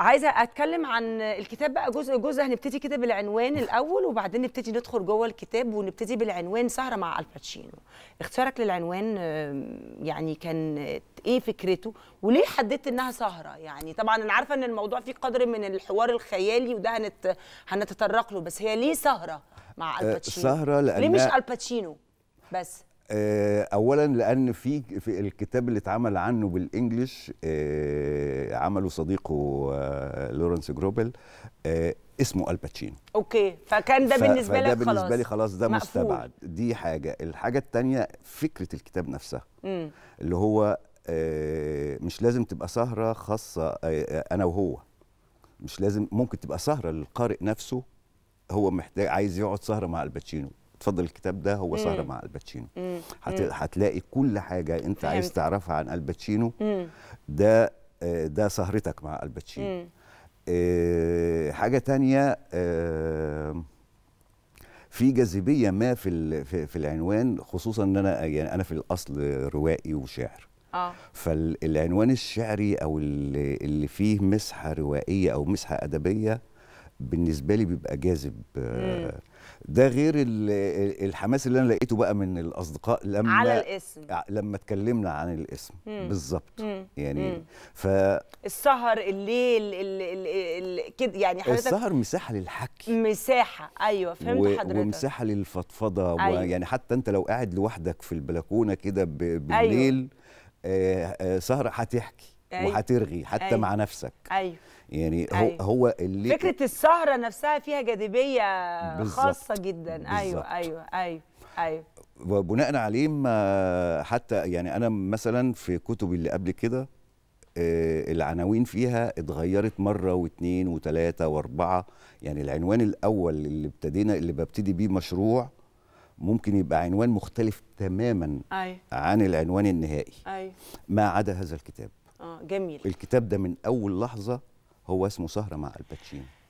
عايزه اتكلم عن الكتاب بقى جزء جزء هنبتدي كده بالعنوان الاول وبعدين نبتدي ندخل جوه الكتاب ونبتدي بالعنوان سهره مع الباتشينو اختيارك للعنوان يعني كان ايه فكرته وليه حددت انها سهره يعني طبعا انا عارفه ان الموضوع فيه قدر من الحوار الخيالي وده هنت هنتطرق له بس هي ليه سهره مع آه، الباتشينو سهره لان ليه مش الباتشينو بس آه، اولا لان في في الكتاب اللي اتعمل عنه بالانجلش آه، عمله صديقه آه، لورنس جروبل اسمه الباتشينو اوكي فكان ده بالنسبه لك خلاص ده بالنسبه لي خلاص ده مقفول. مستبعد دي حاجه الحاجه الثانيه فكره الكتاب نفسها اللي هو مش لازم تبقى سهره خاصه انا وهو مش لازم ممكن تبقى سهره للقارئ نفسه هو محتاج عايز يقعد سهره مع الباتشينو اتفضل الكتاب ده هو سهره مع الباتشينو هت... هتلاقي كل حاجه انت عايز تعرفها عن الباتشينو ده ده سهرتك مع الباتشينو آه، حاجه تانية آه، في جاذبيه ما في في العنوان خصوصا ان انا يعني انا في الاصل روائي وشاعر آه. فالعنوان الشعري او اللي فيه مسحه روائيه او مسحه ادبيه بالنسبه لي بيبقى جاذب ده غير الحماس اللي انا لقيته بقى من الاصدقاء لما على الاسم لما اتكلمنا عن الاسم بالظبط يعني مم. ف السهر الليل ال... ال... ال... كده يعني حضرتك السهر مساحه للحكي مساحه ايوه فهمت و... حضرتك ومساحه للفضفضه أيوة. و... يعني حتى انت لو قاعد لوحدك في البلكونه كده ب... أيوة. بالليل أيوة. آه آه سهره هتحكي أيوة. وهترغي حتى أيوة. مع نفسك أيوة. يعني هو أيوة. هو اللي فكره السهره نفسها فيها جاذبيه بالزبط. خاصه جدا بالزبط. ايوه ايوه ايوه ايوه وبناء عليه ما حتى يعني انا مثلا في كتبي اللي قبل كده آه، العناوين فيها اتغيرت مرة واثنين وثلاثة واربعة يعني العنوان الأول اللي ابتدينا اللي ببتدي بيه مشروع ممكن يبقى عنوان مختلف تماما أي. أيوة. عن العنوان النهائي أي. أيوة. ما عدا هذا الكتاب آه، جميل الكتاب ده من اول لحظه هو اسمه سهره مع الباتشينو